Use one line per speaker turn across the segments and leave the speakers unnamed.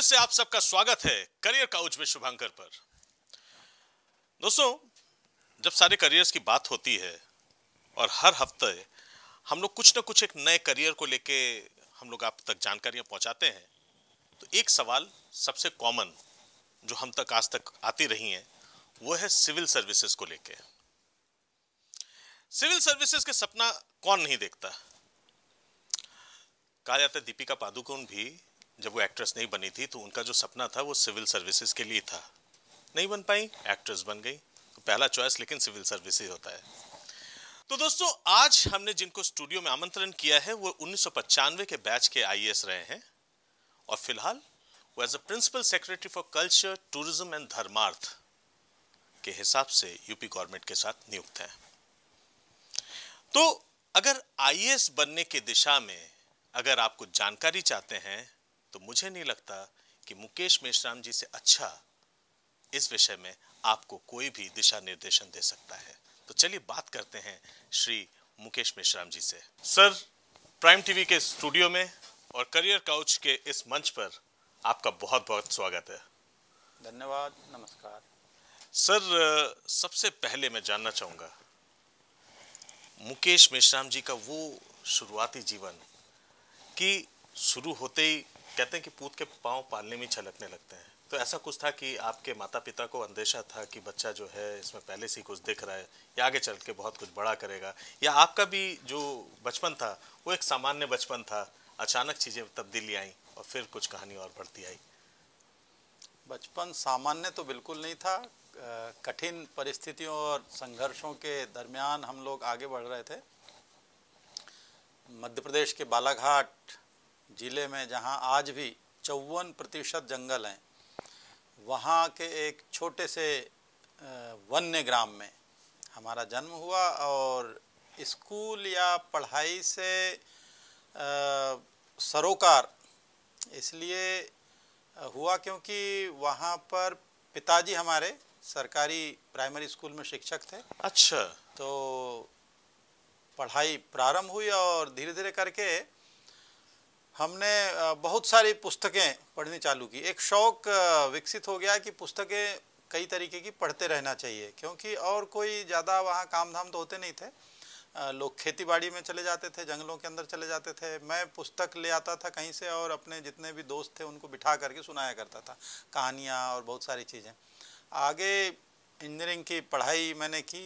फिर से आप सबका स्वागत है करियर काउच में शुभांकर पर दोस्तों जब सारे करियर्स की बात होती है और हर हफ्ते हम लोग कुछ ना कुछ एक नए करियर को लेके हम लोग आप तक जानकारियां पहुंचाते हैं तो एक सवाल सबसे कॉमन जो हम तक आज तक आती रही है वो है सिविल सर्विसेज को लेके सिविल सर्विसेज के सपना कौन नहीं देखता कहा जाता है दीपिका पादुकोण भी जब वो एक्ट्रेस नहीं बनी थी तो उनका जो सपना था वो सिविल सर्विसेज के लिए था नहीं बन पाई एक्ट्रेस बन गई तो पहला चॉइस लेकिन सिविल सर्विसेज होता है तो दोस्तों आज हमने जिनको स्टूडियो में आमंत्रण किया है वो उन्नीस के बैच के आई रहे हैं और फिलहाल वो as a principal secretary for culture tourism and धर्मार्थ के हिसाब से यूपी गवर्नमेंट के साथ नियुक्त हैं तो अगर आई बनने की दिशा में अगर आप कुछ जानकारी चाहते हैं तो मुझे नहीं लगता कि मुकेश मेश्राम जी से अच्छा इस विषय में आपको कोई भी दिशा निर्देशन दे सकता है तो चलिए बात करते हैं श्री मुकेश मेश्राम जी से सर प्राइम टीवी के स्टूडियो में और करियर काउच के इस मंच पर आपका बहुत बहुत स्वागत है
धन्यवाद नमस्कार
सर सबसे पहले मैं जानना चाहूँगा मुकेश मेश्राम जी का वो शुरुआती जीवन कि शुरू होते ही कहते हैं कि पूत के पाँव पालने में छलकने लगते हैं तो ऐसा कुछ था कि आपके माता पिता को अंदेशा था कि बच्चा जो है इसमें पहले से ही कुछ दिख रहा है या आगे चल के बहुत कुछ बड़ा करेगा या आपका भी जो बचपन था वो एक सामान्य बचपन था अचानक चीज़ें तब्दीली आई
और फिर कुछ कहानी और बढ़ती आई बचपन सामान्य तो बिल्कुल नहीं था कठिन परिस्थितियों और संघर्षों के दरमियान हम लोग आगे बढ़ रहे थे मध्य प्रदेश के बालाघाट ज़िले में जहां आज भी चौवन प्रतिशत जंगल हैं वहां के एक छोटे से वन्य ग्राम में हमारा जन्म हुआ और स्कूल या पढ़ाई से सरोकार इसलिए हुआ क्योंकि वहाँ पर पिताजी हमारे सरकारी प्राइमरी स्कूल में शिक्षक थे अच्छा तो पढ़ाई प्रारंभ हुई और धीरे धीरे करके हमने बहुत सारी पुस्तकें पढ़नी चालू की एक शौक़ विकसित हो गया कि पुस्तकें कई तरीके की पढ़ते रहना चाहिए क्योंकि और कोई ज़्यादा वहाँ काम धाम तो होते नहीं थे लोग खेती बाड़ी में चले जाते थे जंगलों के अंदर चले जाते थे मैं पुस्तक ले आता था कहीं से और अपने जितने भी दोस्त थे उनको बिठा करके सुनाया करता था कहानियाँ और बहुत सारी चीज़ें आगे इंजीनियरिंग की पढ़ाई मैंने की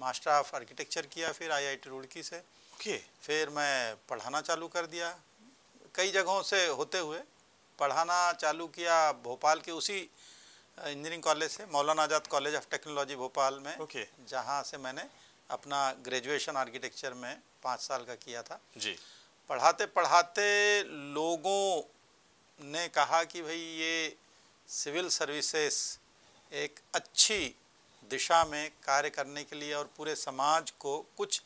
मास्टर ऑफ आर्किटेक्चर किया फिर आईआईटी रुड़की से okay. फिर मैं पढ़ाना चालू कर दिया कई जगहों से होते हुए पढ़ाना चालू किया भोपाल के उसी इंजीनियरिंग कॉलेज से Maulana Azad college of technology Bhopal में okay. जहाँ से मैंने अपना ग्रेजुएशन आर्किटेक्चर में पाँच साल का किया था जी पढ़ाते पढ़ाते लोगों ने कहा कि भाई ये सिविल सर्विसेस एक अच्छी दिशा में कार्य करने के लिए और पूरे समाज को कुछ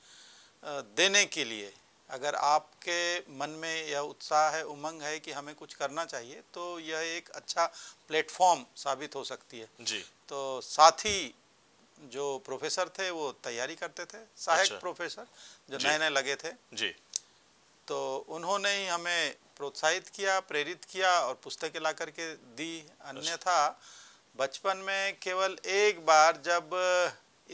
देने के लिए अगर आपके मन में यह उत्साह है उमंग है कि हमें कुछ करना चाहिए तो यह एक अच्छा प्लेटफॉर्म साबित हो सकती है जी तो साथ ही जो प्रोफेसर थे वो तैयारी करते थे सहायक अच्छा। प्रोफेसर जो नए नए लगे थे जी तो उन्होंने ही हमें प्रोत्साहित किया प्रेरित किया और पुस्तकें ला करके दी अन्यथा अच्छा। बचपन में केवल एक बार जब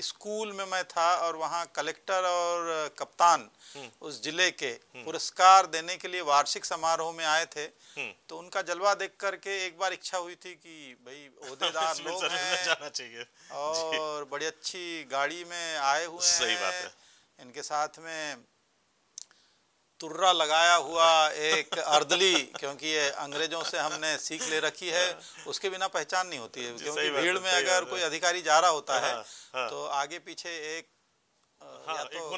स्कूल में मैं था और वहाँ कलेक्टर और कप्तान हम्म। उस जिले के हम्म। पुरस्कार देने के लिए वार्षिक समारोह में आए थे हम्म। तो उनका जलवा देख करके एक बार इच्छा हुई थी कि भाई ओहदेदार लोग हैं जाना चाहिए और बड़ी अच्छी गाड़ी में आए हुए सही बात है इनके साथ में तुर्रा लगाया हुआ एक अर्दली क्योंकि ये अंग्रेजों से हमने सीख ले रखी है उसके बिना पहचान नहीं होती है क्योंकि भीड़ में अगर कोई अधिकारी जा रहा होता है हाँ, हाँ। तो आगे पीछे एक हाँ, तो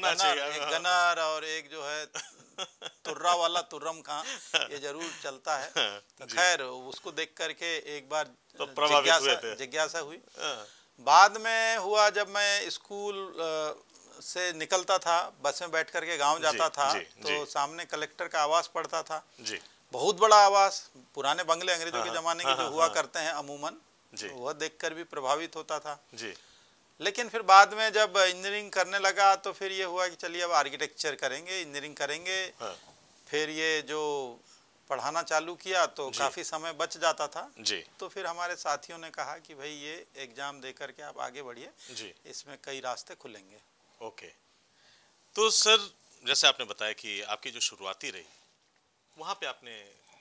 गनर, और एक जो है तुर्रा वाला तुर्रम खां ये जरूर चलता है तो खैर उसको देख करके एक बार तो जिज्ञासा जिज्ञासा हुई बाद में हुआ जब मैं स्कूल से निकलता था बस में बैठ करके गांव जाता था जी, तो जी. सामने कलेक्टर का आवास पड़ता था जी बहुत बड़ा आवास पुराने बंगले अंग्रेजों के हाँ, हाँ, जमाने के हाँ, जो हुआ करते हैं अमूमन तो वह देख भी प्रभावित होता था लेकिन फिर बाद में जब इंजीनियरिंग करने लगा तो फिर ये हुआ कि चलिए अब आर्किटेक्चर करेंगे इंजीनियरिंग करेंगे फिर ये जो पढ़ाना चालू किया तो काफ़ी समय बच जाता था जी तो फिर हमारे साथियों ने कहा कि भाई ये एग्ज़ाम दे करके आप आगे बढ़िए इसमें कई रास्ते खुलेंगे
ओके
तो सर जैसे आपने बताया कि आपकी जो शुरुआती रही वहाँ पे आपने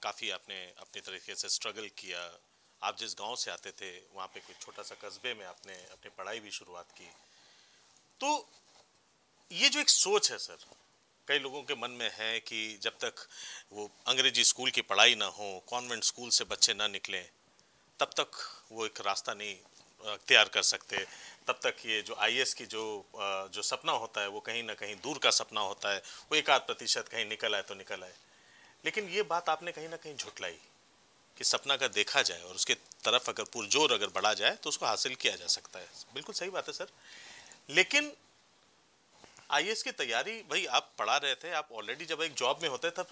काफ़ी आपने अपने तरीके से स्ट्रगल किया आप जिस गांव से आते थे वहाँ पे कोई छोटा सा कस्बे में आपने अपनी पढ़ाई भी शुरुआत की तो ये जो एक सोच है सर कई लोगों के मन में है कि जब तक वो अंग्रेजी स्कूल की पढ़ाई ना हो कॉन्वेंट स्कूल से बच्चे ना निकलें तब तक वो एक रास्ता नहीं अख्तियार कर सकते तब तक ये जो आई की जो जो सपना होता है वो कहीं ना कहीं दूर का सपना होता है वो एक आध प्रतिशत कहीं निकल आए तो निकल आए लेकिन ये बात आपने कहीं ना कहीं झुटलाई कि सपना का देखा जाए और उसके तरफ अगर पुरजोर अगर बढ़ा जाए तो उसको हासिल किया जा सकता है बिल्कुल सही बात है सर लेकिन आई की तैयारी भाई आप पढ़ा रहे थे आप ऑलरेडी जब एक जॉब में होते तब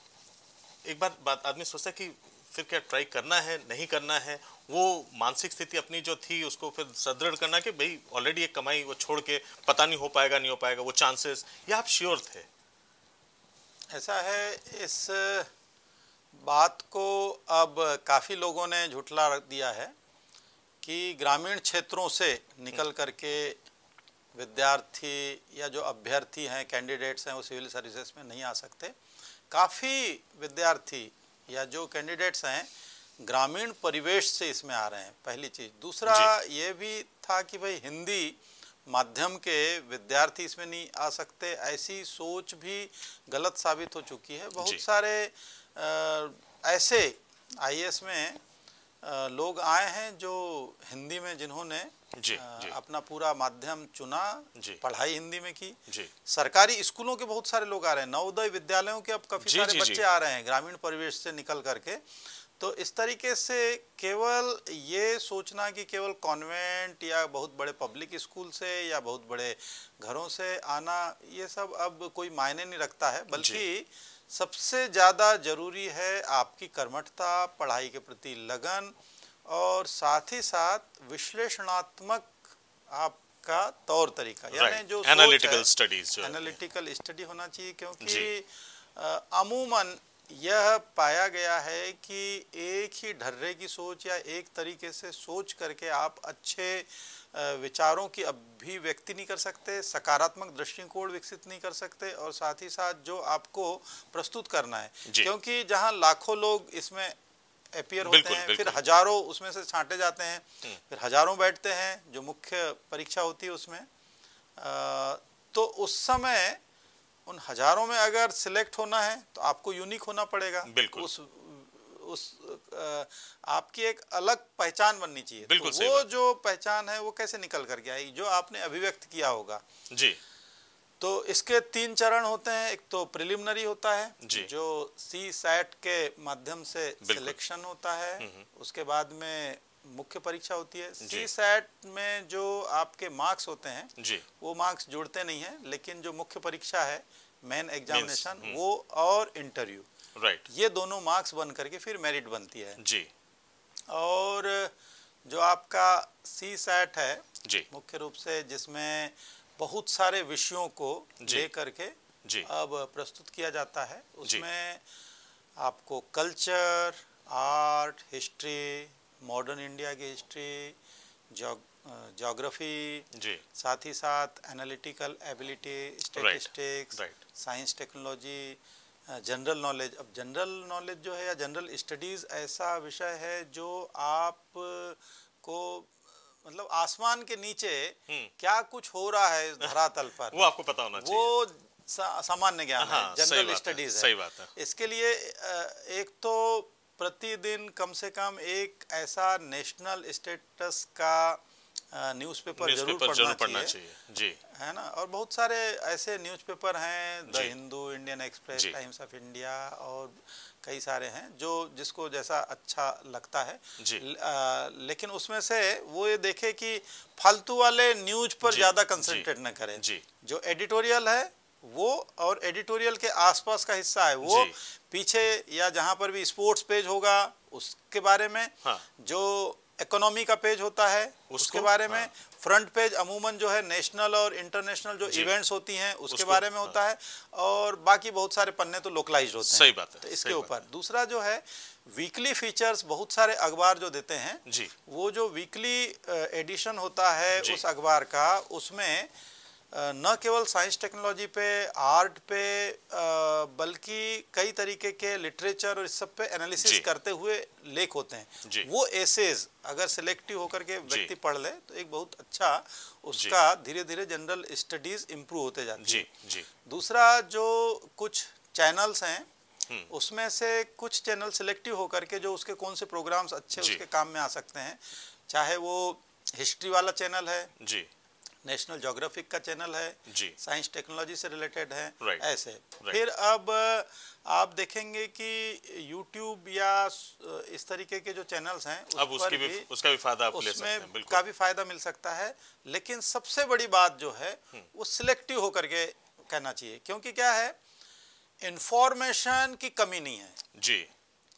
एक बार बात आदमी सोचता कि फिर क्या ट्राई करना है नहीं करना है वो मानसिक स्थिति अपनी जो थी उसको फिर सदृढ़ करना कि भाई ऑलरेडी एक कमाई वो छोड़ के पता नहीं हो पाएगा नहीं हो पाएगा वो चांसेस या आप
श्योर थे ऐसा है इस बात को अब काफ़ी लोगों ने झुठला रख दिया है कि ग्रामीण क्षेत्रों से निकल हम्म। करके विद्यार्थी या जो अभ्यर्थी हैं कैंडिडेट्स हैं वो सिविल सर्विसेज में नहीं आ सकते काफ़ी विद्यार्थी या जो कैंडिडेट्स हैं ग्रामीण परिवेश से इसमें आ रहे हैं पहली चीज दूसरा ये भी था कि भाई हिंदी माध्यम के विद्यार्थी इसमें नहीं आ सकते ऐसी सोच भी गलत साबित हो चुकी है बहुत सारे आ, ऐसे आईएएस में आ, लोग आए हैं जो हिंदी में जिन्होंने जी, आ, जी अपना पूरा माध्यम चुना पढ़ाई हिंदी में की सरकारी स्कूलों के बहुत सारे लोग आ रहे हैं नवोदय विद्यालयों के अब काफी सारे जी, बच्चे आ रहे हैं ग्रामीण परिवेश से निकल करके तो इस तरीके से केवल ये सोचना कि केवल कॉन्वेंट या बहुत बड़े पब्लिक स्कूल से या बहुत बड़े घरों से आना ये सब अब कोई मायने नहीं रखता है बल्कि सबसे ज़्यादा जरूरी है आपकी कर्मठता पढ़ाई के प्रति लगन और साथ ही साथ विश्लेषणात्मक आपका तौर तरीका right. यानी जो एनालिटिकल स्टडीज एनालिटिकल स्टडी होना चाहिए क्योंकि अमूमन यह पाया गया है कि एक ही ढर्रे की सोच या एक तरीके से सोच करके आप अच्छे विचारों की अभिव्यक्ति नहीं कर सकते सकारात्मक दृष्टिकोण विकसित नहीं कर सकते और साथ ही साथ जो आपको प्रस्तुत करना है क्योंकि जहां लाखों लोग इसमें अपियर होते हैं फिर हजारों उसमें से छांटे जाते हैं हम्म। फिर हजारों बैठते हैं जो मुख्य परीक्षा होती है उसमें तो उस समय उन हजारों में अगर सिलेक्ट होना है तो आपको यूनिक होना पड़ेगा बिल्कुल उस उस आपकी एक अलग पहचान बननी चाहिए बिल्कुल तो वो जो पहचान है वो कैसे निकल कर गया जो आपने अभिव्यक्त किया होगा जी तो इसके तीन चरण होते हैं एक तो प्रिलिमिनरी होता है जो सी सैट के माध्यम से सिलेक्शन होता है हम्म, हम्म। उसके बाद में मुख्य परीक्षा होती है सी सैट में जो आपके मार्क्स होते हैं जी। वो मार्क्स जुड़ते नहीं है लेकिन जो मुख्य परीक्षा है मेन हम्म। एग्जामिनेशन वो और इंटरव्यू राइट ये दोनों मार्क्स बन करके फिर मेरिट बनती है जी और जो आपका सी सैट है जी मुख्य रूप से जिसमें बहुत सारे विषयों को ले करके जी अब प्रस्तुत किया जाता है उसमें आपको culture art history modern India की हिस्ट्री जोग्राफी साथ ही साथ analytical ability statistics science technology general knowledge अब जनरल नॉलेज जो है या जनरल स्टडीज़ ऐसा विषय है जो आप को मतलब आसमान के नीचे हम्म। क्या कुछ हो रहा है धरातल पर वो आपको पता होना चाहिए वो सामान्य ज्ञान है जनरल हाँ, स्टडीज है, सही बात है इसके लिए एक तो प्रतिदिन कम से कम एक ऐसा नेशनल स्टेटस का न्यूज जरूर पढ़ना, जरूर पढ़ना चाहिए जी है ना और बहुत सारे ऐसे न्यूज पेपर हैं the Hindu Indian Express Times of India और कई सारे हैं जो जिसको जैसा अच्छा लगता है जी आ, लेकिन उसमें से वो ये देखे कि फालतू वाले न्यूज पर ज़्यादा कंसंट्रेट न करें जी जो एडिटोरियल है वो और एडिटोरियल के आसपास का हिस्सा है वो पीछे या जहां पर भी स्पोर्ट्स पेज होगा उसके बारे में हाँ। जो इकोनॉमी का पेज होता है उसके बारे में फ्रंट हाँ। पेज अमूमन जो है नेशनल और इंटरनेशनल जो इवेंट्स होती हैं उसके बारे में हाँ। होता है और बाकी बहुत सारे पन्ने तो लोकलाइज होते हैं सही बात है तो इसके ऊपर दूसरा जो है वीकली फीचर्स बहुत सारे अखबार जो देते हैं जी वो जो वीकली एडिशन होता है उस अखबार का उसमें न केवल साइंस टेक्नोलॉजी पे आर्ट पे बल्कि कई तरीके के लिटरेचर और इस सब पे एनालिसिस करते हुए लेख होते हैं वो एसेज अगर सिलेक्टिव होकर के व्यक्ति पढ़ ले तो एक बहुत अच्छा उसका धीरे धीरे जनरल स्टडीज इम्प्रूव होते जाते हैं दूसरा जो कुछ चैनल्स हैं हम्म। उसमें से कुछ चैनल सिलेक्टिव होकर के जो उसके कौन से प्रोग्राम्स अच्छे उसके काम में आ सकते हैं चाहे वो हिस्ट्री वाला चैनल है जी नेशनल जोग्राफिक का चैनल है जी साइंस टेक्नोलॉजी से रिलेटेड है right. ऐसे right. फिर अब आप देखेंगे कि यूट्यूब या इस तरीके के जो चैनल्स हैं उस अब उसकी भी, भी उसका भी फायदा आप ले सकते हैं काफी फायदा मिल सकता है लेकिन सबसे बड़ी बात जो है हम्म। वो सिलेक्टिव होकर के कहना चाहिए क्योंकि क्या है इंफॉर्मेशन की कमी नहीं है जी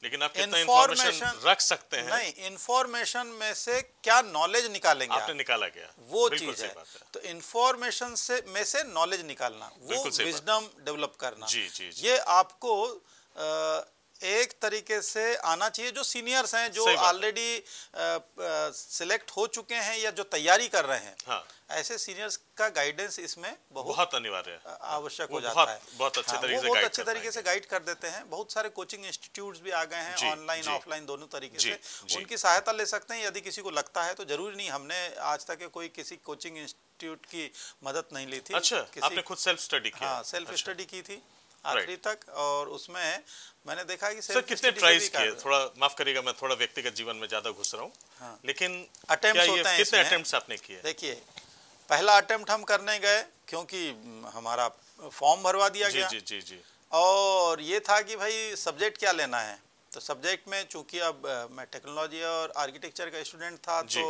लेकिन आप कितना इन्फॉर्मेशन रख
सकते हैं नहीं
इन्फॉर्मेशन में से क्या नॉलेज निकालेंगे आपने निकाला गया वो चीज है।, है तो इन्फॉर्मेशन से में से नॉलेज निकालना वो विजडम डेवलप करना जी, जी, जी, ये आपको एक तरीके से आना चाहिए जो सीनियर्स हैं जो ऑलरेडी सिलेक्ट हो चुके हैं या जो तैयारी कर रहे हैं हाँ। ऐसे सीनियर्स का गाइडेंस इसमें बहुत, बहुत अनिवार्य आवश्यक हो जाता है बहुत अच्छे हाँ, तरीके से बहुत अच्छे तरीके से गाइड कर देते हैं बहुत सारे कोचिंग इंस्टीट्यूट भी आ गए हैं ऑनलाइन ऑफलाइन दोनों तरीके से उनकी सहायता ले सकते हैं यदि किसी को लगता है तो जरूर नहीं हमने आज तक कोई किसी कोचिंग इंस्टीट्यूट की मदद नहीं ली थी अच्छा आपने खुद
सेल्फ स्टडी की हाँ सेल्फ अच्छा। स्टडी
की थी आखिरी तक और उसमें मैंने देखा कि सर कितने ट्राइज किए
थोड़ा माफ करिएगा मैं थोड़ा व्यक्तिगत जीवन में ज्यादा घुस रहा हूँ हाँ। लेकिन अटेम्प्ट होते हैं कितने आपने किए देखिए
पहला अटेम्प्ट हम करने गए क्योंकि हमारा फॉर्म भरवा दिया जी, गया जी जी जी और ये था कि भाई सब्जेक्ट क्या लेना है तो सब्जेक्ट में चूंकि अब मैं टेक्नोलॉजी और आर्किटेक्चर का स्टूडेंट था तो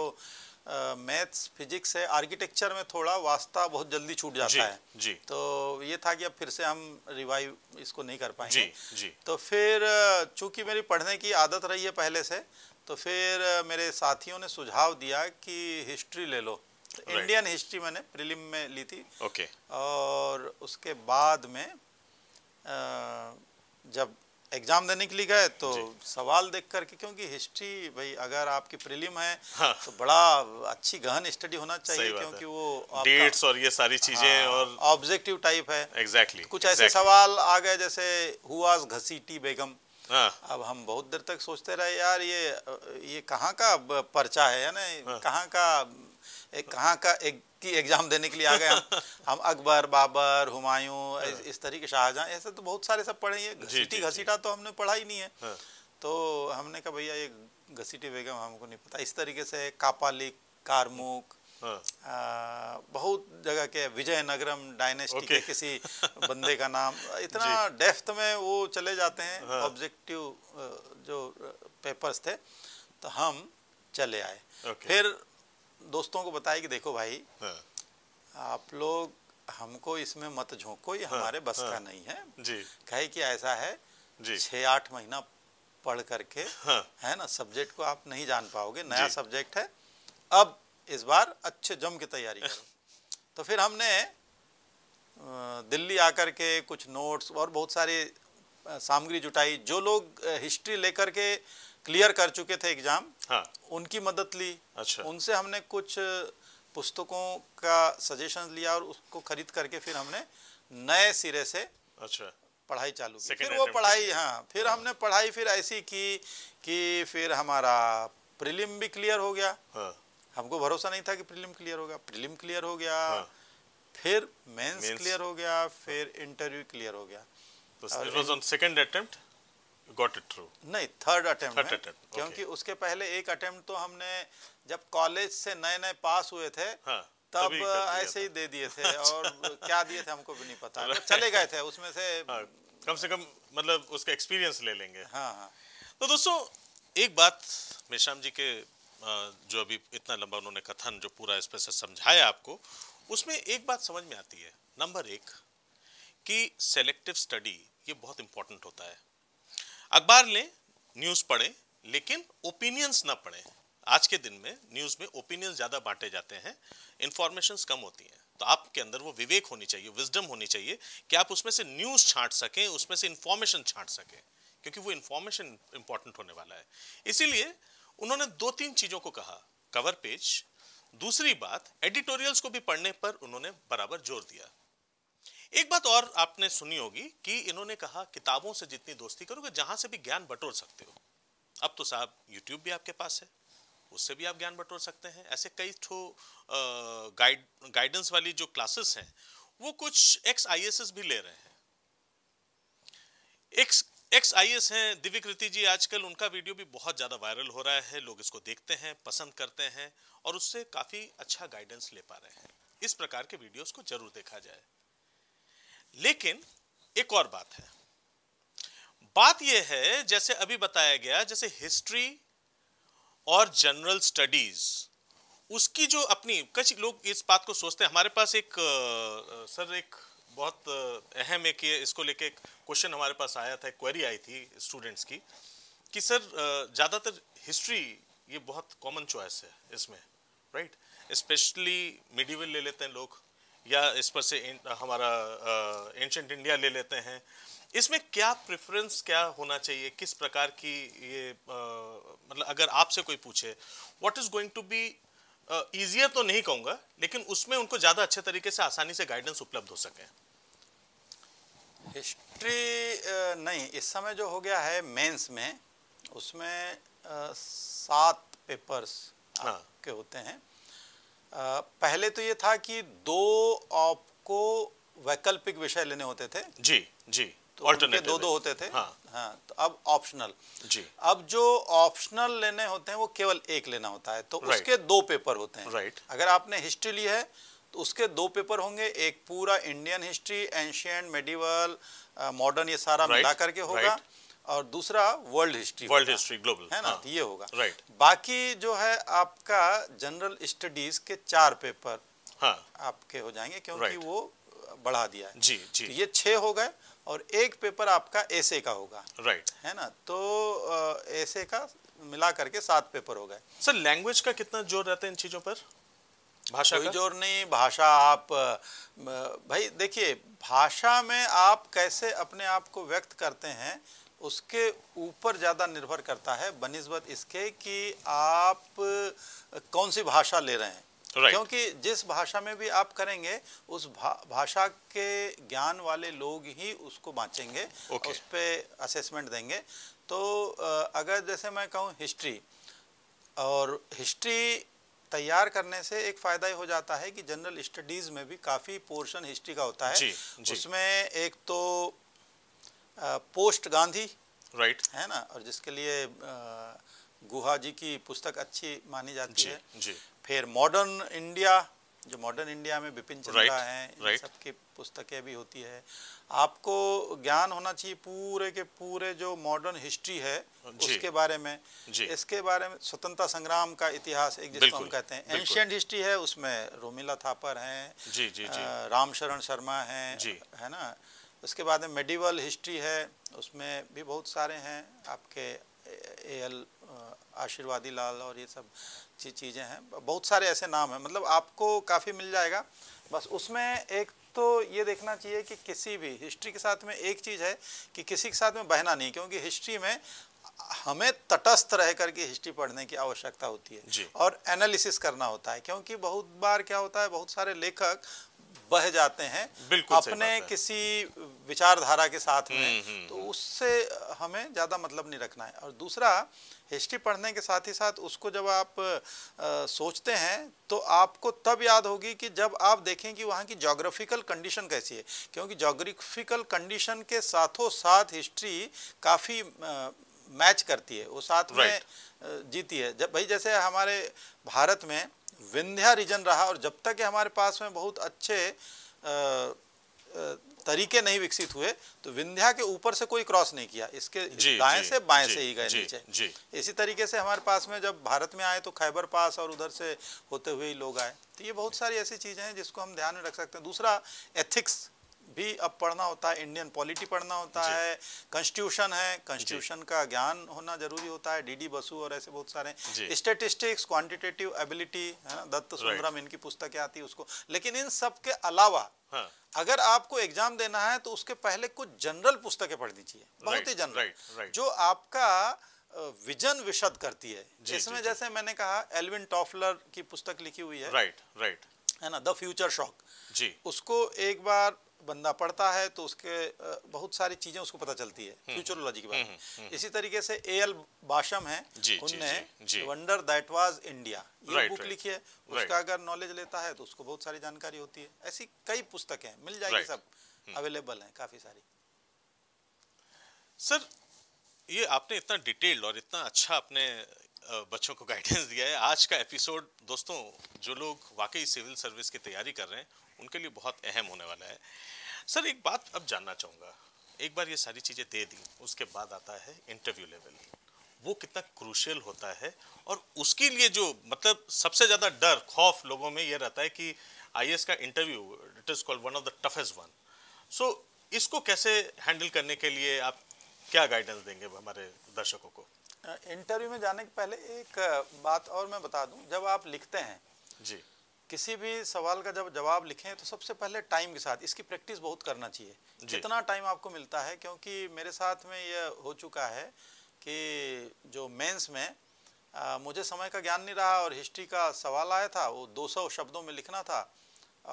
मैथ्स फिजिक्स है आर्किटेक्चर में थोड़ा वास्ता बहुत जल्दी छूट जाता जी, है जी तो ये था कि अब फिर से हम रिवाइव इसको नहीं कर पाएंगे जी, जी तो फिर चूंकि मेरी पढ़ने की आदत रही है पहले से तो फिर मेरे साथियों ने सुझाव दिया कि हिस्ट्री ले लो तो इंडियन हिस्ट्री मैंने प्रिलिम में ली थी ओके और उसके बाद में आ, जब एग्जाम देने के लिए गए तो सवाल देख करके क्योंकि हिस्ट्री भाई अगर आपकी प्रीलिम है हाँ। तो बड़ा अच्छी गहन स्टडी होना चाहिए क्योंकि वो डेट्स
और ये सारी चीजें हाँ, और
ऑब्जेक्टिव टाइप है एग्जैक्टली exactly, कुछ exactly. ऐसे सवाल आ गए जैसे हुआज घसीटी बेगम हाँ। अब हम बहुत देर तक सोचते रहे यार ये ये कहाँ का पर्चा है ना हाँ। कहाँ का एक कहाँ का एक की एग्ज़ाम देने के लिए आ गए हम अकबर बाबर हुमायूं हाँ। इस, तरीके शाहजहां ऐसे तो बहुत सारे सब पढ़े हैं घसीटी घसीटा तो हमने पढ़ा ही नहीं है हाँ। तो हमने कहा भैया ये घसीटी बेगम हमको नहीं पता इस तरीके से कापालिक कारमुक हाँ। आ, बहुत जगह के विजयनगरम डायनेस्टी okay. के किसी बंदे का नाम इतना डेफ्थ में वो चले जाते हैं ऑब्जेक्टिव हाँ। जो पेपर्स थे तो हम चले आए okay. फिर दोस्तों को बताया कि देखो भाई हाँ। आप लोग हमको इसमें मत झोंको ये हाँ, हमारे बस का हाँ। नहीं है जी कहे कि ऐसा है छह आठ महीना पढ़ करके है ना सब्जेक्ट को आप नहीं जान पाओगे नया सब्जेक्ट है अब इस बार अच्छे जम की तैयारी करो तो फिर हमने दिल्ली आकर के कुछ नोट्स और बहुत सारी सामग्री जुटाई जो लोग हिस्ट्री लेकर के क्लियर कर चुके थे एग्जाम हाँ। उनकी मदद ली अच्छा उनसे हमने कुछ पुस्तकों का सजेशन लिया और उसको खरीद करके फिर हमने नए सिरे से अच्छा पढ़ाई चालू की फिर वो पढ़ाई हाँ फिर हाँ। हमने पढ़ाई फिर ऐसी की कि फिर हमारा प्रीलिम भी क्लियर हो गया हाँ। हमको भरोसा नहीं था कि प्रीलिम क्लियर होगा प्रीलिम क्लियर हो गया फिर मेंस, क्लियर हो गया फिर इंटरव्यू क्लियर हो गया तो गॉट इट थ्रू नहीं थर्ड अटेम्प्ट थर्ड अटेम्प्ट क्योंकि okay. उसके पहले एक अटेम्प्ट तो हमने जब कॉलेज से नए नए पास हुए थे हाँ, तब ऐसे ही दे दिए थे और क्या दिए थे हमको भी नहीं पता तो चले गए
थे उसमें से हाँ, कम से कम मतलब उसका एक्सपीरियंस ले लेंगे हाँ हाँ तो दोस्तों एक बात मेश्राम जी के जो अभी इतना लंबा उन्होंने कथन जो पूरा इस पर से समझाया आपको उसमें एक बात समझ में आती है नंबर एक कि सेलेक्टिव स्टडी ये बहुत इंपॉर्टेंट होता है अखबार लें न्यूज़ पढ़ें लेकिन ओपिनियंस ना पढ़ें आज के दिन में न्यूज़ में ओपिनियंस ज़्यादा बांटे जाते हैं इन्फॉर्मेशंस कम होती हैं तो आपके अंदर वो विवेक होनी चाहिए विजडम होनी चाहिए कि आप उसमें से न्यूज़ छांट सकें उसमें से इन्फॉर्मेशन छांट सकें क्योंकि वो इन्फॉर्मेशन इंपॉर्टेंट होने वाला है इसीलिए उन्होंने दो तीन चीज़ों को कहा कवर पेज दूसरी बात एडिटोरियल्स को भी पढ़ने पर उन्होंने बराबर जोर दिया एक बात और आपने सुनी होगी कि इन्होंने कहा किताबों से जितनी दोस्ती करोगे जहां से भी ज्ञान बटोर सकते हो अब तो साहब यूट्यूब भी आपके पास है उससे भी आप ज्ञान बटोर सकते हैं ऐसे कई ठो गाइड गाइडेंस वाली जो क्लासेस हैं वो कुछ एक्स आई भी ले रहे हैं एक्स एक्स आई एस हैं दिव्य कृति जी आजकल उनका वीडियो भी बहुत ज़्यादा वायरल हो रहा है लोग इसको देखते हैं पसंद करते हैं और उससे काफ़ी अच्छा गाइडेंस ले पा रहे हैं इस प्रकार के वीडियोस को जरूर देखा जाए लेकिन एक और बात है बात यह है जैसे अभी बताया गया जैसे हिस्ट्री और जनरल स्टडीज उसकी जो अपनी कुछ लोग इस बात को सोचते हैं हमारे पास एक सर एक बहुत अहम एक इसको लेके एक क्वेश्चन हमारे पास आया था क्वेरी आई थी स्टूडेंट्स की कि सर ज़्यादातर हिस्ट्री ये बहुत कॉमन चॉइस है इसमें राइट स्पेशली मिडिवल ले लेते हैं लोग या इस पर से इन, हमारा एंशंट इंडिया ले लेते हैं इसमें क्या प्रेफरेंस क्या होना चाहिए किस प्रकार की ये मतलब अगर आपसे कोई पूछे what is going to be easier तो नहीं कहूँगा लेकिन उसमें उनको ज़्यादा अच्छे तरीके से आसानी से गाइडेंस उपलब्ध हो सके
हिस्ट्री नहीं इस समय जो हो गया है मेंस में उसमें सात पेपर्स हाँ। के होते हैं पहले तो ये था कि दो आपको वैकल्पिक विषय लेने होते थे
जी जी तो दो दो होते थे हाँ,
हाँ तो अब ऑप्शनल जी अब जो ऑप्शनल लेने होते हैं वो केवल एक लेना होता है तो उसके दो पेपर होते हैं राइट अगर आपने हिस्ट्री ली है तो उसके दो पेपर होंगे एक पूरा Indian history ancient medieval modern ये सारा मिला करके होगा right. और दूसरा world history world history global है ना हाँ, ये होगा राइट बाकी जो है आपका जनरल स्टडीज के चार पेपर हाँ, आपके हो जाएंगे क्योंकि वो बढ़ा दिया है जी जी तो ये छः हो गए और एक पेपर आपका ऐसे का होगा राइट है ना तो ऐसे का मिला करके सात पेपर हो गए
सर लैंग्वेज का कितना जोर रहता है इन चीज़ों पर
भाषा कोई जोर नहीं भाषा आप भाई देखिए भाषा में आप कैसे अपने आप को व्यक्त करते हैं उसके ऊपर ज़्यादा निर्भर करता है बनस्बत इसके कि आप कौन सी भाषा ले रहे हैं right. क्योंकि जिस भाषा में भी आप करेंगे उस भा, भाषा के ज्ञान वाले लोग ही उसको बांचेंगे okay. उस पर असेसमेंट देंगे तो अगर जैसे मैं कहूँ हिस्ट्री और हिस्ट्री तैयार करने से एक फ़ायदा हो जाता है कि जनरल स्टडीज़ में भी काफ़ी पोर्शन हिस्ट्री का होता है जी, जी. उसमें एक तो पोस्ट गांधी राइट right. है ना और जिसके लिए गुहा जी की पुस्तक अच्छी मानी जाती जी, है जी. फिर मॉडर्न इंडिया जो मॉडर्न इंडिया में विपिन चंद्रा right, हैं इन right. सबकी पुस्तकें भी होती है आपको ज्ञान होना चाहिए पूरे के पूरे जो मॉडर्न हिस्ट्री है उसके बारे में इसके बारे में स्वतंत्रता संग्राम का इतिहास एक जिसको हम कहते हैं एंशियंट हिस्ट्री है उसमें रोमिला थापर हैं रामशरण शर्मा हैं है ना उसके बाद में मेडिवल हिस्ट्री है उसमें भी बहुत सारे हैं आपके ए एल आशीर्वादी लाल और ये सब चीज़ें हैं बहुत सारे ऐसे नाम हैं मतलब आपको काफ़ी मिल जाएगा बस उसमें एक तो ये देखना चाहिए कि किसी भी हिस्ट्री के साथ में एक चीज़ है कि किसी के साथ में बहना नहीं क्योंकि हिस्ट्री में हमें तटस्थ रह करके हिस्ट्री पढ़ने की आवश्यकता होती है और एनालिसिस करना होता है क्योंकि बहुत बार क्या होता है बहुत सारे लेखक बह जाते हैं अपने किसी विचारधारा के साथ में हम्म, हम्म, तो हम्म। उससे हमें ज़्यादा मतलब नहीं रखना है और दूसरा हिस्ट्री पढ़ने के साथ ही साथ उसको जब आप आ, सोचते हैं तो आपको तब याद होगी कि जब आप देखें कि वहाँ की जोग्राफिकल कंडीशन कैसी है क्योंकि जोग्राफिकल कंडीशन के साथों साथ हिस्ट्री काफ़ी मैच करती है वो साथ right. में जीती है जब भाई जैसे हमारे भारत में विंध्या रीजन रहा और जब तक हमारे पास में बहुत अच्छे तरीके नहीं विकसित हुए तो विंध्या के ऊपर से कोई क्रॉस नहीं किया इसके दाएं से बाएं से ही गए नीचे इसी तरीके से हमारे पास में जब भारत में आए तो खैबर पास और उधर से होते हुए ही लोग आए तो ये बहुत सारी ऐसी चीज़ें हैं जिसको हम ध्यान में रख सकते हैं दूसरा एथिक्स भी अब पढ़ना होता है इंडियन पॉलिटी पढ़ना होता है कॉन्स्टिट्यूशन है कॉन्स्टिट्यूशन का ज्ञान होना जरूरी होता है डीडी बसु और ऐसे बहुत सारे स्टेटिस्टिक्स क्वांटिटेटिव एबिलिटी है ना दत्त सुंदरम इनकी पुस्तकें आती है उसको लेकिन इन सब के अलावा हाँ. अगर आपको एग्जाम देना है तो उसके पहले कुछ जनरल पुस्तकें पढ़ दीजिए बहुत ही जनरल जो आपका विजन विशद करती है जिसमें जैसे मैंने कहा एलविन टॉफलर की पुस्तक लिखी हुई है राइट राइट है ना द फ्यूचर शॉक जी उसको एक बार बंदा पढ़ता है तो उसके बहुत सारी चीजें उसको पता चलती है हम्म, फ्यूचरोलॉजी के बारे में हम्म, हम्म, इसी तरीके से ए एल बाशम है उनने वंडर दैट वाज इंडिया ये right, बुक right, लिखी है उसका अगर नॉलेज लेता है तो उसको बहुत सारी जानकारी होती है ऐसी कई पुस्तकें मिल जाएगी right. सब अवेलेबल हैं काफी सारी
सर ये आपने इतना डिटेल्ड और इतना अच्छा अपने बच्चों को गाइडेंस दिया है आज का एपिसोड दोस्तों जो लोग वाकई सिविल सर्विस की तैयारी कर रहे हैं उनके लिए बहुत अहम होने वाला है सर एक बात अब जानना चाहूँगा एक बार ये सारी चीज़ें दे दी उसके बाद आता है इंटरव्यू लेवल वो कितना क्रूशियल होता है और उसके लिए जो मतलब सबसे ज़्यादा डर खौफ लोगों में ये रहता है कि आई का interview it is called one of the toughest one so इसको कैसे हैंडल करने के लिए आप क्या गाइडेंस देंगे हमारे दर्शकों को
इंटरव्यू में जाने के पहले एक बात और मैं बता दूं जब आप लिखते हैं जी किसी भी सवाल का जब जवाब लिखें तो सबसे पहले टाइम के साथ इसकी प्रैक्टिस बहुत करना चाहिए जितना टाइम आपको मिलता है क्योंकि मेरे साथ में यह हो चुका है कि जो मेंस में आ, मुझे समय का ज्ञान नहीं रहा और हिस्ट्री का सवाल आया था वो 200 शब्दों में लिखना था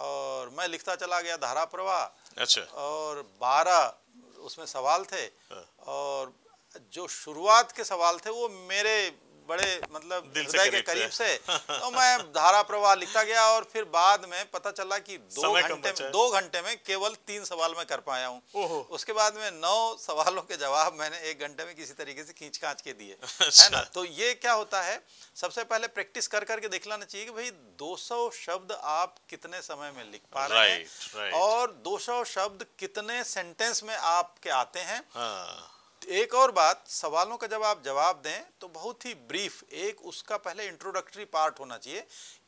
और मैं लिखता चला गया धारा प्रवाह अच्छा और बारह उसमें सवाल थे हाँ। और जो शुरुआत के सवाल थे वो मेरे बड़े मतलब दिल से के करीब से तो मैं धारा प्रवाह लिखता गया और फिर बाद में पता चला कि दो घंटे दो घंटे में केवल तीन सवाल में कर पाया हूँ उसके बाद में नौ सवालों के जवाब मैंने एक घंटे में किसी तरीके से खींच कांच के दिए है अच्छा। ना तो ये क्या होता है सबसे पहले प्रैक्टिस कर करके देख लाना चाहिए कि भाई 200 शब्द आप कितने समय में लिख पा रहे हैं और 200 शब्द कितने सेंटेंस में आपके आते हैं हाँ। एक और बात सवालों का जब आप जवाब दें तो बहुत ही ब्रीफ एक उसका पहले इंट्रोडक्टरी पार्ट होना चाहिए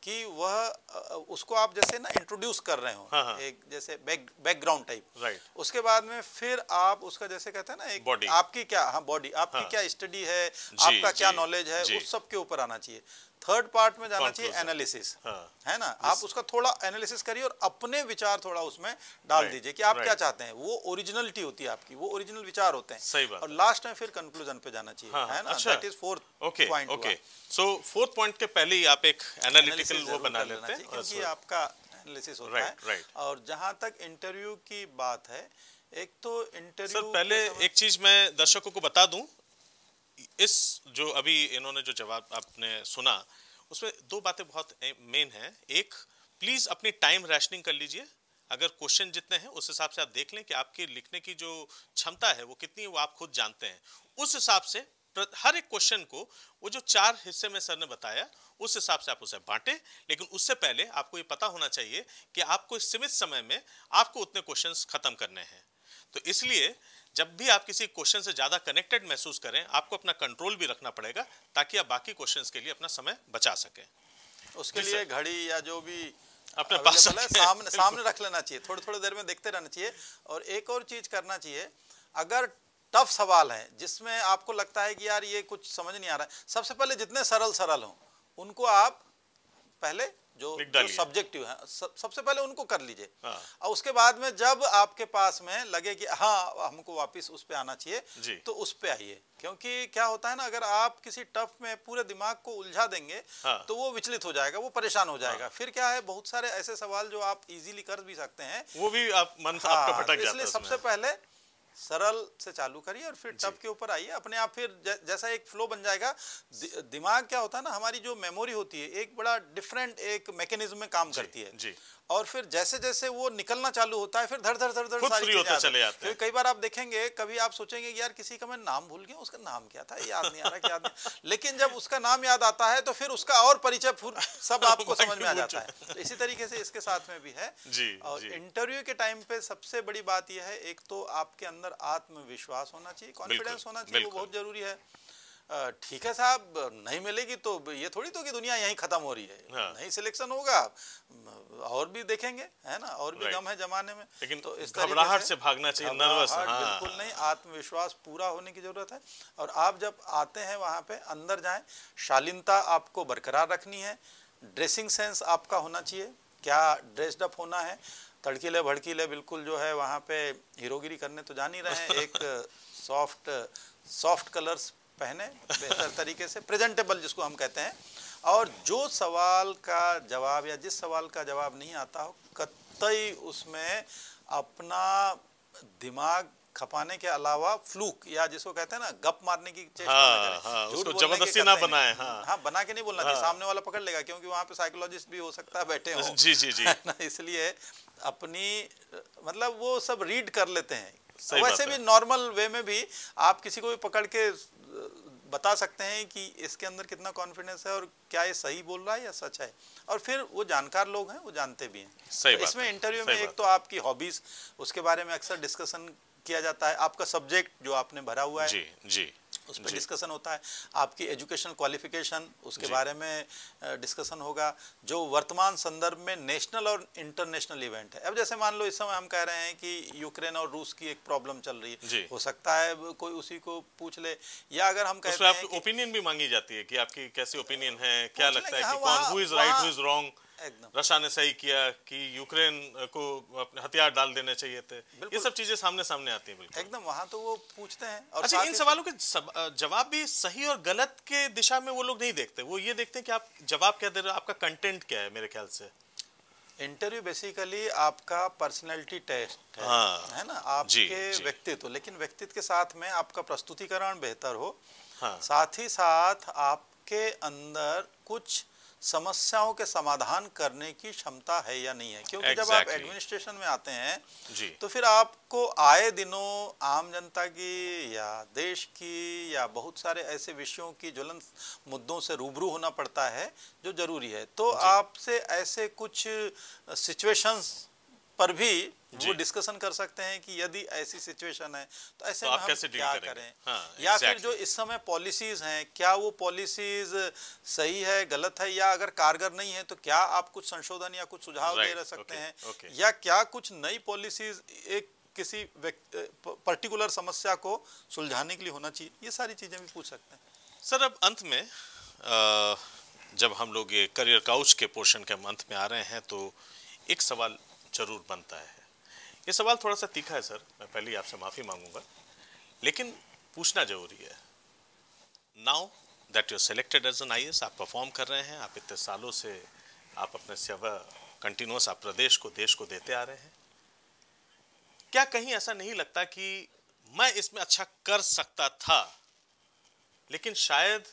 कि वह उसको आप जैसे ना इंट्रोड्यूस कर रहे हो हाँ हाँ। एक जैसे बैक बैकग्राउंड टाइप राइट उसके बाद में फिर आप उसका जैसे कहते हैं ना एक आपकी क्या हाँ बॉडी आपकी हाँ, क्या स्टडी है आपका क्या नॉलेज है उस सब के ऊपर आना चाहिए थर्ड पार्ट में जाना चाहिए एनालिसिस हाँ, है ना आप उसका थोड़ा एनालिसिस करिए और अपने विचार थोड़ा उसमें डाल दीजिए कि आप क्या चाहते हैं वो ओरिजिनलिटी होती है आपकी वो ओरिजिनल विचार होते हैं सही बात और लास्ट में फिर कंक्लूजन पे जाना चाहिए हाँ, हाँ। है ना अच्छा, is fourth
okay okay so fourth point के पहले ही आप एक एनालिटिकल वो बना लेते हैं क्योंकि
आपका एनालिसिस होता है और जहाँ तक इंटरव्यू की बात है एक तो इंटरव्यू पहले
एक चीज मैं दर्शकों को बता दूं इस जो अभी इन्होंने जो जवाब आपने सुना उसमें दो बातें बहुत मेन हैं एक प्लीज़ अपनी टाइम रैशनिंग कर लीजिए अगर क्वेश्चन जितने हैं उस हिसाब से आप देख लें कि आपकी लिखने की जो क्षमता है वो कितनी है वो आप खुद जानते हैं उस हिसाब से हर एक क्वेश्चन को वो जो चार हिस्से में सर ने बताया उस हिसाब से आप उसे बांटें लेकिन उससे पहले आपको ये पता होना चाहिए कि आपको सीमित समय में आपको उतने क्वेश्चन खत्म करने हैं तो इसलिए जब भी आप किसी क्वेश्चन से ज़्यादा कनेक्टेड महसूस करें आपको अपना कंट्रोल भी रखना पड़ेगा ताकि आप बाकी क्वेश्चन के लिए अपना समय बचा सकें
उसके लिए घड़ी या जो भी अपने पास सामने सामने रख लेना चाहिए थोड़ी थोड़ी देर में देखते रहना चाहिए और एक और चीज़ करना चाहिए अगर टफ सवाल है जिसमें आपको लगता है कि यार ये कुछ समझ नहीं आ रहा है सबसे पहले जितने सरल सरल हों उनको आप पहले जो, सब्जेक्टिव है सबसे पहले उनको कर लीजिए हाँ। और उसके बाद में जब आपके पास में लगे कि हाँ हमको वापस उस पर आना चाहिए तो उस पर आइए क्योंकि क्या होता है ना अगर आप किसी टफ में पूरे दिमाग को उलझा देंगे हाँ। तो वो विचलित हो जाएगा वो परेशान हो जाएगा हाँ। फिर क्या है बहुत सारे ऐसे सवाल जो आप इजीली कर भी सकते हैं
वो भी आप मन हाँ, आपका भटक जाता है इसलिए सबसे
पहले सरल से चालू करिए और फिर टप के ऊपर आइए अपने आप फिर जैसा एक फ्लो बन जाएगा दि, दिमाग क्या होता है ना हमारी जो मेमोरी होती है एक बड़ा डिफरेंट एक मैकेनिज्म में काम करती है जी और फिर जैसे जैसे वो निकलना चालू होता है फिर धर धर धर धर सारी होते चले जाते हैं कई बार आप देखेंगे कभी आप सोचेंगे यार किसी का मैं नाम भूल गया उसका नाम क्या था याद नहीं आ रहा क्या लेकिन जब उसका नाम याद आता है तो फिर उसका और परिचय सब आपको समझ में आ जाता है तो इसी तरीके से इसके साथ में भी है जी, और इंटरव्यू के टाइम पे सबसे बड़ी बात यह है एक तो आपके अंदर आत्मविश्वास होना चाहिए कॉन्फिडेंस होना चाहिए वो बहुत जरूरी है ठीक है साहब नहीं मिलेगी तो ये थोड़ी तो कि दुनिया यहीं खत्म हो रही है हाँ। नहीं सिलेक्शन होगा और भी देखेंगे है ना और भी गम है जमाने में लेकिन तो इस तरह से भागना चाहिए नर्वस हाँ। बिल्कुल नहीं आत्मविश्वास पूरा होने की जरूरत है और आप जब आते हैं वहाँ पे अंदर जाए शालीनता आपको बरकरार रखनी है ड्रेसिंग सेंस आपका होना चाहिए क्या ड्रेस्ड अप होना है तड़कीले भड़कीले बिल्कुल जो है वहाँ पे हीरोगिरी करने तो जा नहीं रहे हैं एक सॉफ्ट सॉफ्ट कलर्स पहने बेहतर तरीके से प्रेजेंटेबल जिसको हम कहते हैं और जो सवाल का जवाब या जिस सवाल का जवाब नहीं आता हो कतई उसमें अपना दिमाग खपाने के अलावा फ्लूक या जिसको कहते हैं ना गप मारने की चेष्टा हाँ, हाँ, उसको जबरदस्ती ना बनाए हाँ, हाँ बना के नहीं बोलना हाँ, सामने वाला पकड़ लेगा क्योंकि वहां पे साइकोलॉजिस्ट भी हो सकता है बैठे हो जी जी जी इसलिए अपनी मतलब वो सब रीड कर लेते हैं वैसे भी नॉर्मल वे में भी आप किसी को भी पकड़ के बता सकते हैं कि इसके अंदर कितना कॉन्फिडेंस है और क्या ये सही बोल रहा है या सच है और फिर वो जानकार लोग हैं वो जानते भी हैं सही तो इसमें इंटरव्यू में एक तो आपकी हॉबीज उसके बारे में अक्सर डिस्कशन किया जाता है आपका सब्जेक्ट जो आपने भरा हुआ है जी
जी उस पर डिस्कशन
होता है आपकी एजुकेशन क्वालिफिकेशन उसके बारे में डिस्कशन होगा जो वर्तमान संदर्भ में नेशनल और इंटरनेशनल इवेंट है अब जैसे मान लो इस समय हम कह रहे हैं कि यूक्रेन और रूस की एक प्रॉब्लम चल रही है हो सकता है कोई उसी को पूछ ले या अगर हम कहते हैं ओपिनियन भी
मांगी जाती है कि आपकी कैसी ओपिनियन है हाँ, क्या लगता है कि हाँ, कौन who is right who is wrong Russia ने सही किया कि यूक्रेन को अपने हथियार डाल देने चाहिए थे ये सब चीजें सामने सामने आती है
एकदम वहां तो वो पूछते हैं और अच्छा इन सवालों
के जवाब भी सही और गलत के दिशा में वो लोग नहीं देखते वो ये देखते हैं कि आप जवाब क्या दे रहे हो आपका कंटेंट क्या है मेरे ख्याल से
इंटरव्यू बेसिकली आपका पर्सनैलिटी टेस्ट है हाँ, है ना आपके व्यक्तित्व लेकिन व्यक्तित्व के साथ में आपका प्रस्तुतिकरण बेहतर हो हाँ, साथ ही साथ आपके अंदर कुछ समस्याओं के समाधान करने की क्षमता है या नहीं है क्योंकि exactly. जब आप एडमिनिस्ट्रेशन में आते हैं जी. तो फिर आपको आए दिनों आम जनता की या देश की या बहुत सारे ऐसे विषयों की ज्वलंत मुद्दों से रूबरू होना पड़ता है जो जरूरी है तो आपसे ऐसे कुछ सिचुएशंस पर भी वो डिस्कशन कर सकते हैं कि यदि ऐसी सिचुएशन है तो ऐसे तो में हम क्या करें हाँ, या exactly. फिर जो इस समय पॉलिसीज हैं क्या वो पॉलिसीज सही है गलत है या अगर कारगर नहीं है तो क्या आप कुछ संशोधन या कुछ सुझाव right, दे रह सकते okay, हैं okay. या क्या कुछ नई पॉलिसीज एक किसी पर्टिकुलर समस्या को सुलझाने के लिए होना चाहिए ये सारी चीजें भी पूछ सकते हैं सर अब अंत
में जब हम लोग ये करियर काउच के पोर्शन के अंत में आ रहे हैं तो एक सवाल जरूर बनता है ये सवाल थोड़ा सा तीखा है सर मैं पहले आपसे माफ़ी मांगूंगा लेकिन पूछना ज़रूरी है now that you selected as an I आप परफॉर्म कर रहे हैं आप इतने सालों से आप अपने सेवा कंटिन्यूस आप प्रदेश को देश को देते आ रहे हैं क्या कहीं ऐसा नहीं लगता कि मैं इसमें अच्छा कर सकता था लेकिन शायद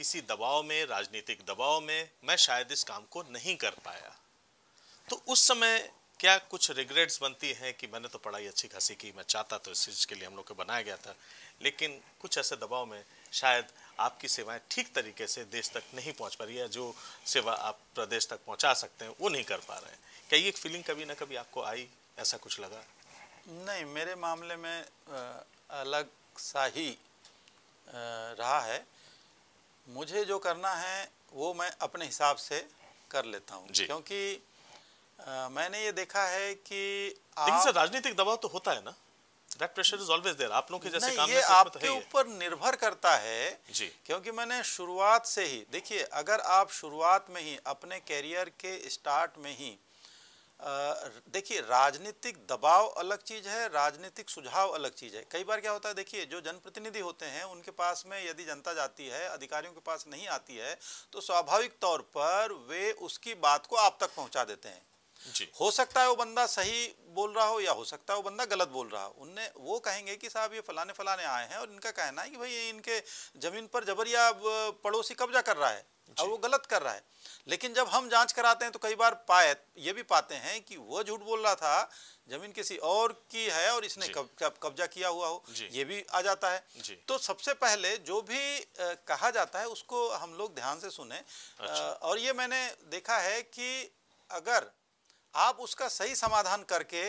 किसी दबाव में राजनीतिक दबाव में मैं शायद इस काम को नहीं कर पाया तो उस समय क्या कुछ रिग्रेट्स बनती हैं कि मैंने तो पढ़ाई अच्छी खासी की मैं चाहता तो इस चीज़ के लिए हम लोग को बनाया गया था लेकिन कुछ ऐसे दबाव में शायद आपकी सेवाएं ठीक तरीके से देश तक नहीं पहुंच पा रही है जो सेवा आप प्रदेश तक पहुंचा सकते हैं वो नहीं कर पा रहे हैं क्या ये फीलिंग कभी ना कभी आपको आई ऐसा कुछ लगा
नहीं मेरे मामले में अलग सा ही रहा है मुझे जो करना है वो मैं अपने हिसाब से कर लेता हूँ क्योंकि मैंने ये देखा है कि आप... राजनीतिक दबाव तो होता है ना That pressure is always there. आप लोगों के जैसे काम ये तो तो आपके ऊपर निर्भर करता है जी क्योंकि मैंने शुरुआत से ही देखिए अगर आप शुरुआत में ही अपने कैरियर के स्टार्ट में ही देखिए राजनीतिक दबाव अलग चीज़ है राजनीतिक सुझाव अलग चीज़ है कई बार क्या होता है देखिए जो जनप्रतिनिधि होते हैं उनके पास में यदि जनता जाती है अधिकारियों के पास नहीं आती है तो स्वाभाविक तौर पर वे उसकी बात को आप तक पहुंचा देते हैं हो सकता है वो बंदा सही बोल रहा हो या हो सकता है वो बंदा गलत बोल रहा हो उनने वो कहेंगे कि साहब ये फलाने फलाने आए हैं और इनका कहना है कि भाई इनके ज़मीन पर जबरिया पड़ोसी कब्जा कर रहा है और वो गलत कर रहा है लेकिन जब हम जांच कराते हैं तो कई बार पाए ये भी पाते हैं कि वो झूठ बोल रहा था जमीन किसी और की है और इसने कब्जा किया हुआ हो ये भी आ जाता है तो सबसे पहले जो भी कहा जाता है उसको हम लोग ध्यान से सुने अच्छा। और ये मैंने देखा है कि अगर आप उसका सही समाधान करके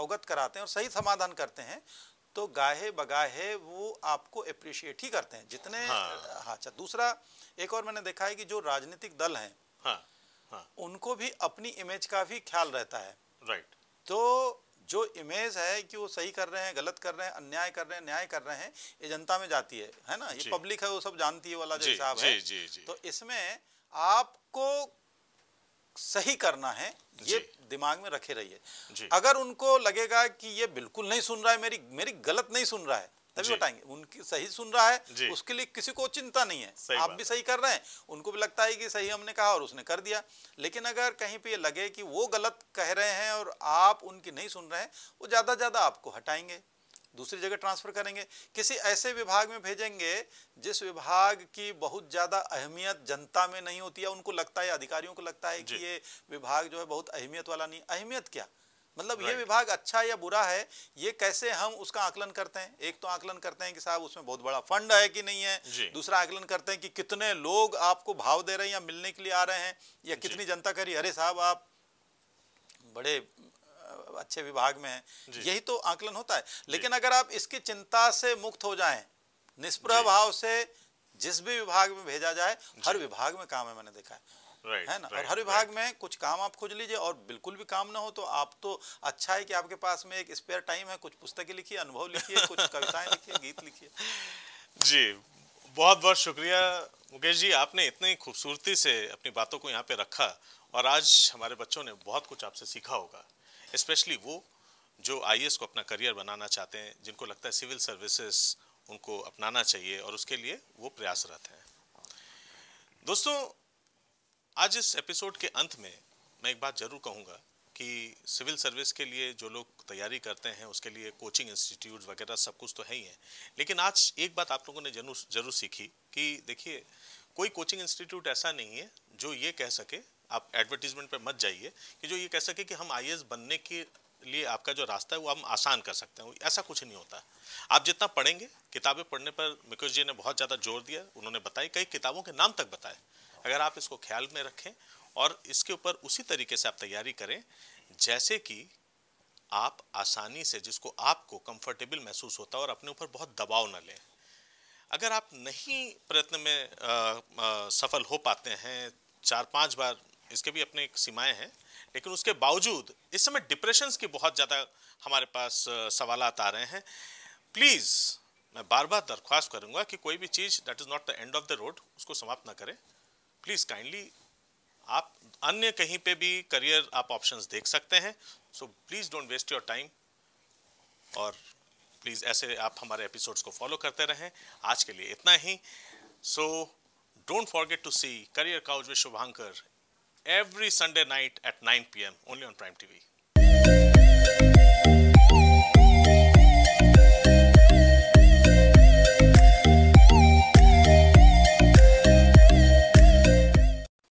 अवगत कराते हैं और सही समाधान करते हैं तो गाहे बगाहे वो आपको अप्रिशिएट ही करते हैं जितने हाँ।, हाँ अच्छा दूसरा एक और मैंने देखा है कि जो राजनीतिक दल हैं हाँ, हाँ, उनको भी अपनी इमेज का भी ख्याल रहता है राइट तो जो इमेज है कि वो सही कर रहे हैं गलत कर रहे हैं अन्याय कर रहे हैं न्याय कर रहे हैं ये जनता में जाती है है ना ये पब्लिक है वो सब जानती है वाला जो हिसाब है जी, जी, जी. तो इसमें आपको सही करना है ये दिमाग में रखे रहिए अगर उनको लगेगा कि ये बिल्कुल नहीं सुन रहा है मेरी मेरी गलत नहीं सुन रहा है तभी बताएंगे उनकी सही सुन रहा है उसके लिए किसी को चिंता नहीं है आप भी सही कर रहे हैं उनको भी लगता है कि सही हमने कहा और उसने कर दिया लेकिन अगर कहीं पे लगे कि वो गलत कह रहे हैं और आप उनकी नहीं सुन रहे हैं वो ज़्यादा ज़्यादा आपको हटाएंगे दूसरी जगह ट्रांसफ़र करेंगे किसी ऐसे विभाग में भेजेंगे जिस विभाग की बहुत ज़्यादा अहमियत जनता में नहीं होती है उनको लगता है अधिकारियों को लगता है कि ये विभाग जो है बहुत अहमियत वाला नहीं अहमियत क्या मतलब ये विभाग अच्छा या बुरा है ये कैसे हम उसका आकलन करते हैं एक तो आकलन करते हैं कि साहब उसमें बहुत बड़ा फंड है कि नहीं है दूसरा आकलन करते हैं कि कितने लोग आपको भाव दे रहे हैं या मिलने के लिए आ रहे हैं या कितनी जनता कह रही अरे साहब आप बड़े अच्छे विभाग में है यही तो आंकलन होता है लेकिन अगर आप इसकी चिंता से मुक्त हो जाए निष्प्रह भाव से जिस भी विभाग में भेजा जाए हर विभाग में काम है मैंने देखा है Right, है ना right, और हर विभाग right. में कुछ काम आप खोज लीजिए और बिल्कुल भी काम ना हो तो आप तो अच्छा है कि आपके पास में एक स्पेयर टाइम है कुछ पुस्तकें लिखिए अनुभव लिखिए कुछ कविताएं लिखिए गीत लिखिए
जी बहुत बहुत शुक्रिया मुकेश जी आपने इतनी खूबसूरती से अपनी बातों को यहाँ पे रखा और आज हमारे बच्चों ने बहुत कुछ आपसे सीखा होगा स्पेशली वो जो आई को अपना करियर बनाना चाहते हैं जिनको लगता है सिविल सर्विसेज उनको अपनाना चाहिए और उसके लिए वो प्रयासरत हैं दोस्तों आज इस एपिसोड के अंत में मैं एक बात ज़रूर कहूँगा कि सिविल सर्विस के लिए जो लोग तैयारी करते हैं उसके लिए कोचिंग इंस्टीट्यूट वगैरह सब कुछ तो है ही है लेकिन आज एक बात आप लोगों ने जरूर जरूर सीखी कि देखिए कोई कोचिंग इंस्टीट्यूट ऐसा नहीं है जो ये कह सके आप एडवर्टीजमेंट पर मत जाइए कि जो ये कह सके कि हम आई बनने के लिए आपका जो रास्ता है वो हम आसान कर सकते हैं ऐसा कुछ नहीं होता आप जितना पढ़ेंगे किताबें पढ़ने पर मुकेश जी ने बहुत ज़्यादा जोर दिया उन्होंने बताई कई किताबों के नाम तक बताए अगर आप इसको ख्याल में रखें और इसके ऊपर उसी तरीके से आप तैयारी करें जैसे कि आप आसानी से जिसको आपको कंफर्टेबल महसूस होता है और अपने ऊपर बहुत दबाव न लें अगर आप नहीं प्रयत्न में आ, आ, सफल हो पाते हैं चार पांच बार इसके भी अपने एक सीमाएं हैं लेकिन उसके बावजूद इस समय डिप्रेशंस की बहुत ज़्यादा हमारे पास सवाल आ रहे हैं प्लीज़ मैं बार बार दरख्वास्त करूँगा कि कोई भी चीज़ that is not the end of the road उसको समाप्त ना करें प्लीज़ काइंडली आप अन्य कहीं पे भी करियर आप ऑप्शंस देख सकते हैं so please don't waste your time और प्लीज़ ऐसे आप हमारे एपिसोड्स को फॉलो करते रहें आज के लिए इतना ही so don't forget to see career cows with Shubhankar every Sunday night at 9 pm only on Prime TV.